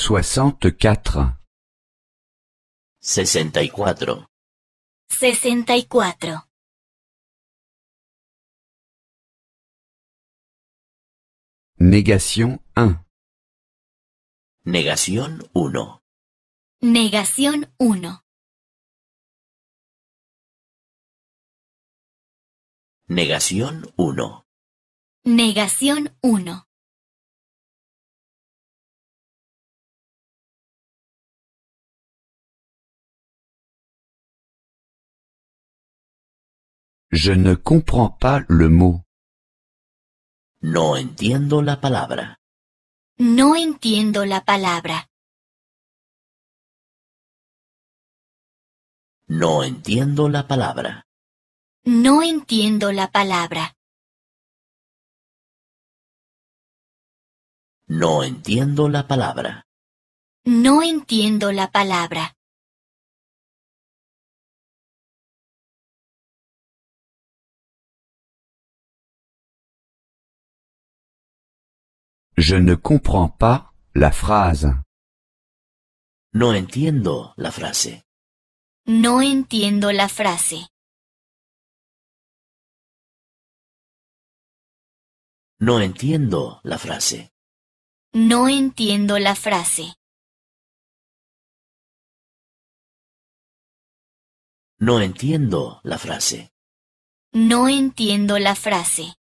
64 64. 64. Négation 1. Negación 1. Negación 1. Negación 1. Negación 1. Je ne comprends pas le mot. No entiendo la palabra. No entiendo la palabra. No entiendo la palabra. No entiendo la palabra. No entiendo la palabra. No entiendo la palabra. Je ne comprends pas la phrase. No entiendo la frase. No entiendo la frase. No entiendo la frase. No entiendo la frase. No entiendo la frase. No entiendo la frase.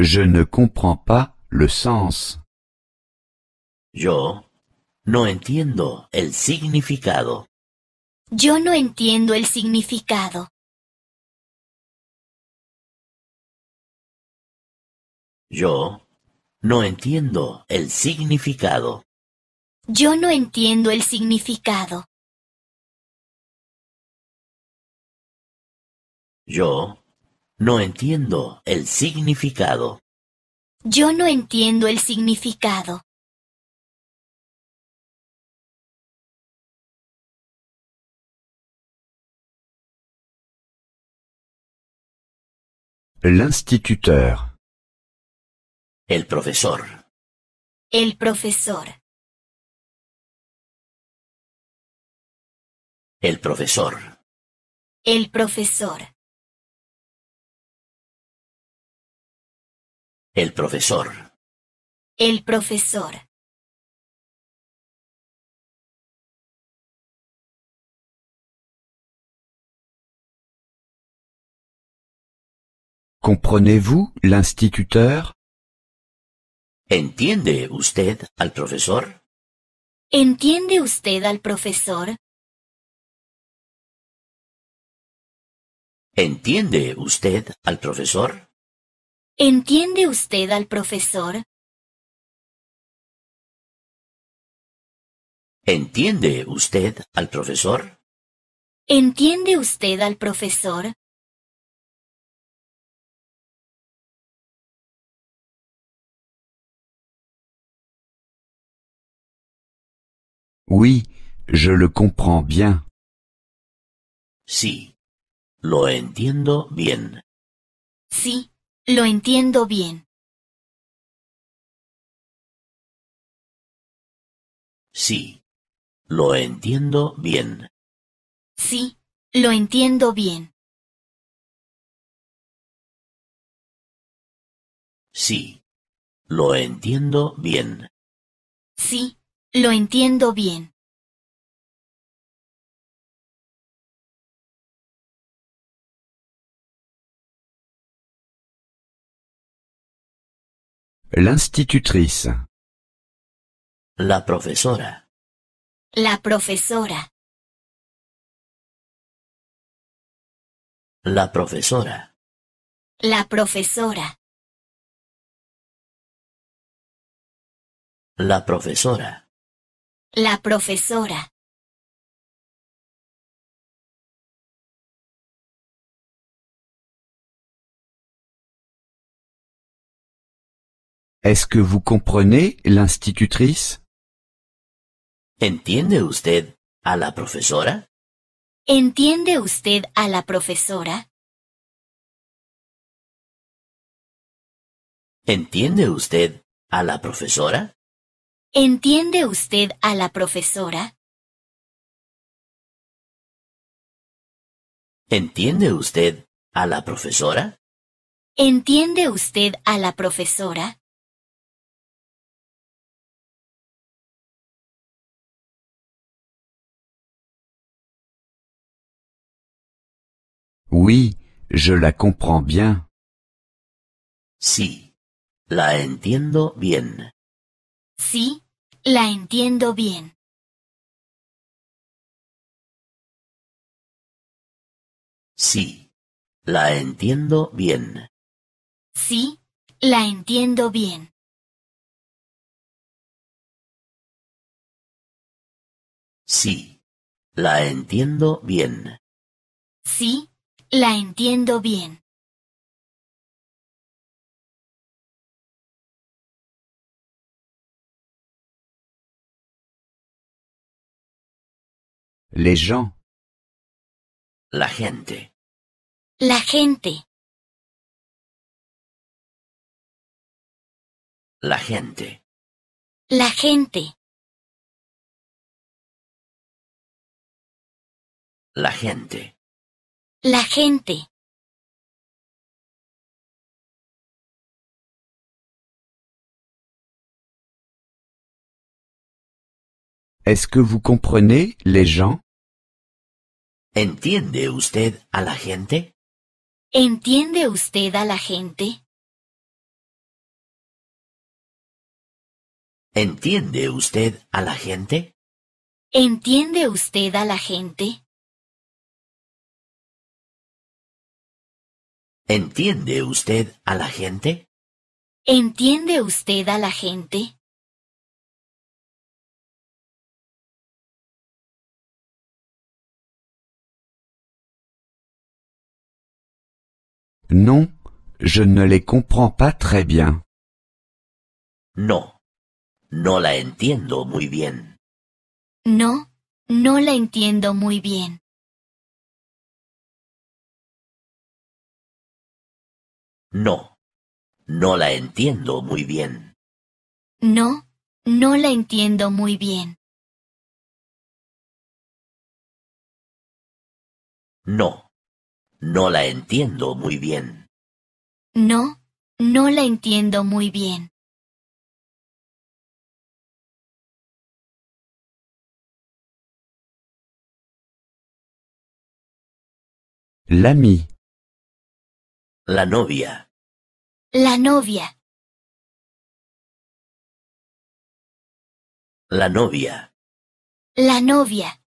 Je ne comprends pas le sens. Yo no entiendo el significado. Yo no entiendo el significado. Yo no entiendo el significado. Yo no entiendo el significado. Yo no entiendo el significado. Yo no entiendo el significado. L'instituteur. El profesor. El profesor. El profesor. El profesor. El profesor. El profesor. Comprenez-vous l'instituteur? ¿Entiende usted al profesor? ¿Entiende usted al profesor? ¿Entiende usted al profesor? ¿Entiende usted al profesor? ¿Entiende usted al profesor? ¿Entiende usted al profesor? Oui, je le comprends bien. Sí, lo entiendo bien. Sí, lo entiendo bien. Sí. Lo entiendo bien. Sí, lo entiendo bien. Sí. Lo entiendo bien. Sí, lo entiendo bien. L'institutrice. La profesora. La profesora. La profesora. La profesora. La profesora. La profesora. ¿Es que vous comprenez l'institutrice? usted a la profesora? ¿Entiende usted a la profesora? ¿Entiende usted a la profesora? ¿Entiende usted a la profesora? ¿Entiende usted a la profesora? ¿Entiende usted a la profesora? Oui, je la comprends bien. Sí, la entiendo bien. Sí, la entiendo bien. Sí, la entiendo bien. Sí, la entiendo bien. Sí, la entiendo bien. Sí, la entiendo bien. Les gens. La gente. La gente. La gente. La gente. La gente. La gente. ¿Es que vous comprenez les gens? ¿Entiende usted a la gente? ¿Entiende usted a la gente? ¿Entiende usted a la gente? ¿Entiende usted a la gente? ¿Entiende usted a la gente? ¿Entiende usted a la gente? No, je ne les comprends pas très bien. No, no la entiendo muy bien. No, no la entiendo muy bien. No, no la entiendo muy bien. No, no la entiendo muy bien. No, no la entiendo muy bien. No, no la entiendo muy bien. L'ami. La novia. La novia. La novia. La novia.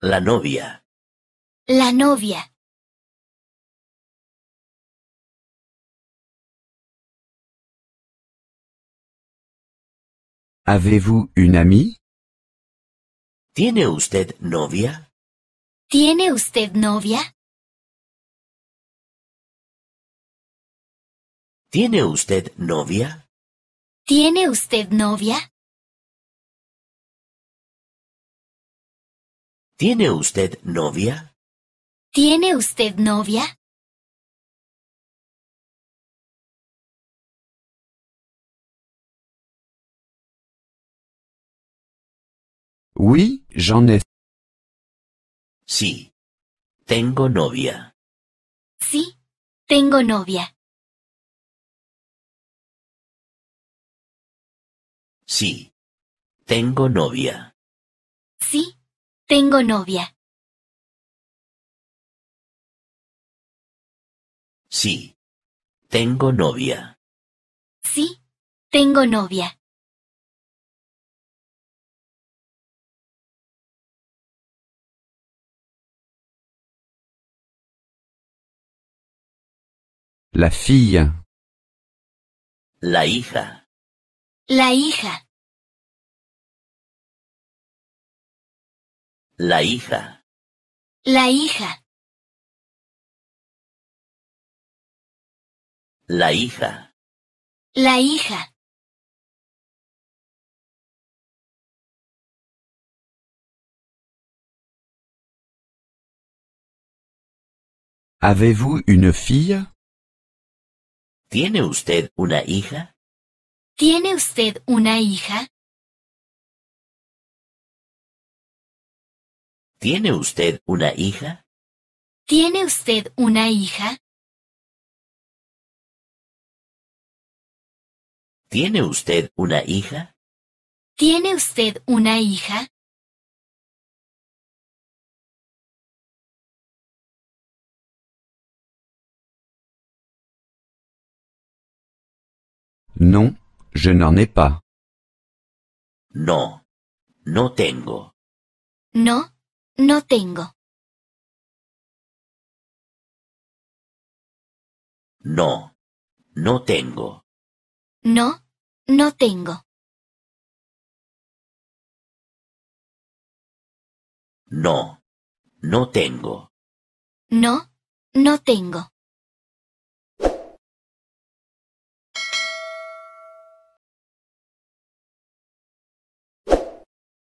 La novia. La novia. Avez-vous une amie? ¿Tiene usted novia? ¿Tiene usted novia? ¿Tiene usted novia? ¿Tiene usted novia? ¿Tiene usted novia? ¿Tiene usted novia? Oui, j'en Sí, tengo novia. Sí, tengo novia. Sí. Tengo novia. Sí. Tengo novia. Sí. Tengo novia. Sí. Tengo novia. La fille. La hija. La hija. La hija. La hija. La hija. La hija. Avez-vous une ¿Tiene usted una hija? ¿Tiene usted una hija? ¿Tiene usted una hija? ¿Tiene usted una hija? ¿Tiene usted una hija? ¿Tiene usted una hija? No. Je n'en ai pas. No. No tengo. No. No tengo. No. No tengo. No. No tengo. No. No tengo. No. No tengo.